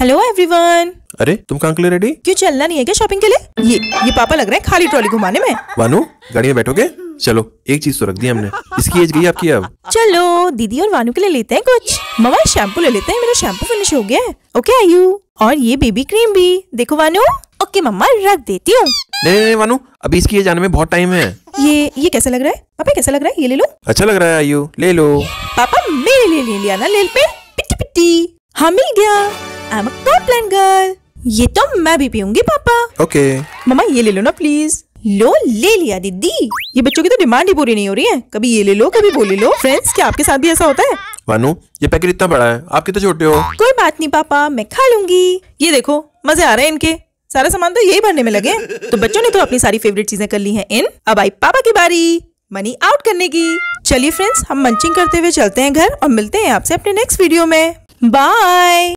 Hello everyone अरे तुम कहाँ के लिए रेडी क्यों चलना नहीं है क्या शॉपिंग के लिए ये ये पापा लग रहे हैं खाली ट्रॉली घुमाने में वानू गाड़ी में बैठोगे चलो एक चीज तो रख दी हमने इसकी एज गई आपकी अब चलो दीदी और वानू के लिए लेते हैं कुछ मवा शैम्पू ले लेते हैं मेरा शैम्पू फिनिश हो गया है ओके आयु और ये बेबी क्रीम भी देखो वानू ओके मम्मा रख देती हूँ नहीं नहीं, नहीं वानू अभी इसकी जाने में बहुत टाइम है ये ये कैसा लग रहा है पापा कैसा लग रहा है ये ले लो अच्छा लग रहा है आयु ले लो पापा मेरे लिए ले लिया ना ले पे पिटी पिट्टी हाँ मिल गया I am a top girl ये तो मैं भी पीऊंगी पापा ओके okay. मम्मा ये ले लो ना प्लीज लो ले लिया दीदी ये बच्चों की तो डिमांड ही पूरी नहीं हो रही है कभी ये ले लो कभी वो ले लो फ्रेंड्स क्या आपके साथ भी ऐसा होता है वानू ये पैकेट इतना बड़ा है आप कितने तो छोटे हो कोई बात नहीं पापा मैं खा लूंगी ये देखो मजे आ रहे हैं इनके सारा सामान तो यही भरने में लगे तो बच्चों ने तो अपनी सारी फेवरेट चीजें कर ली हैं इन अब आई पापा की बारी मनी आउट करने की चलिए फ्रेंड्स हम मंचिंग करते हुए चलते हैं घर और मिलते हैं आपसे अपने नेक्स्ट वीडियो में बाय